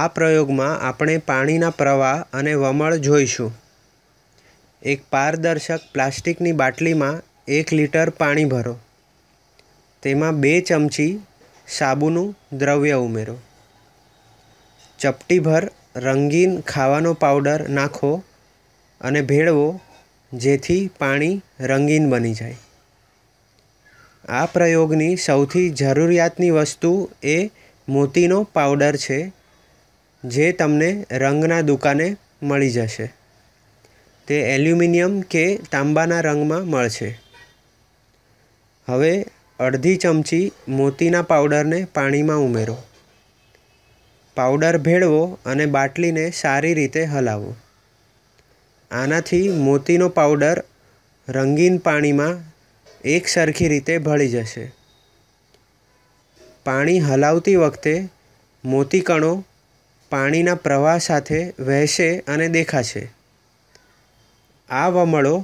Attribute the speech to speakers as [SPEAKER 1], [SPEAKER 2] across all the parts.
[SPEAKER 1] આ પ્રયોગમાં આપણે પાણીના પ્રવાહ અને વમળ જોઈશું એક પારદર્શક પ્લાસ્ટિકની બાટલીમાં એક લિટર પાણી ભરો તેમાં બે ચમચી સાબુનું દ્રવ્ય ઉમેરો ચપટીભર રંગીન ખાવાનો પાવડર નાખો અને ભેળવો જેથી પાણી રંગીન બની જાય આ પ્રયોગની સૌથી જરૂરિયાતની વસ્તુ એ મોતીનો પાવડર છે જે તમને રંગના દુકાને મળી જશે તે એલ્યુમિનિયમ કે તાંબાના રંગમાં મળશે હવે અડધી ચમચી મોતીના પાવડરને પાણીમાં ઉમેરો પાવડર ભેળવો અને બાટલીને સારી રીતે હલાવો આનાથી મોતીનો પાવડર રંગીન પાણીમાં એક સરખી રીતે ભળી જશે પાણી હલાવતી વખતે મોતી કણો પાણીના પ્રવાહ સાથે વહેશે અને દેખાશે આ વમળો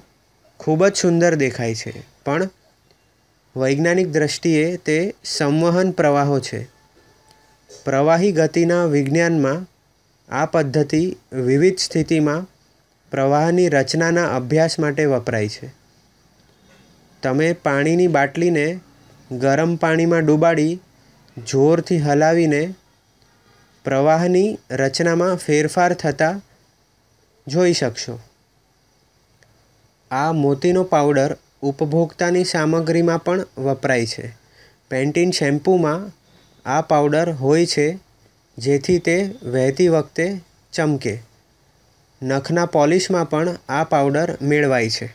[SPEAKER 1] ખૂબ જ સુંદર દેખાય છે પણ વૈજ્ઞાનિક દ્રષ્ટિએ તે સંવહન પ્રવાહો છે પ્રવાહી ગતિના વિજ્ઞાનમાં આ પદ્ધતિ વિવિધ સ્થિતિમાં પ્રવાહની રચનાના અભ્યાસ માટે વપરાય છે તમે પાણીની બાટલીને ગરમ પાણીમાં ડૂબાડી જોરથી હલાવીને પ્રવાહની રચનામાં ફેરફાર થતા જોઈ શકશો આ મોતીનો પાવડર ઉપભોક્તાની સામગ્રીમાં પણ વપરાય છે પેન્ટીન શેમ્પૂમાં આ પાવડર હોય છે જેથી તે વહેતી વખતે ચમકે નખના પોલિશમાં પણ આ પાવડર મેળવાય છે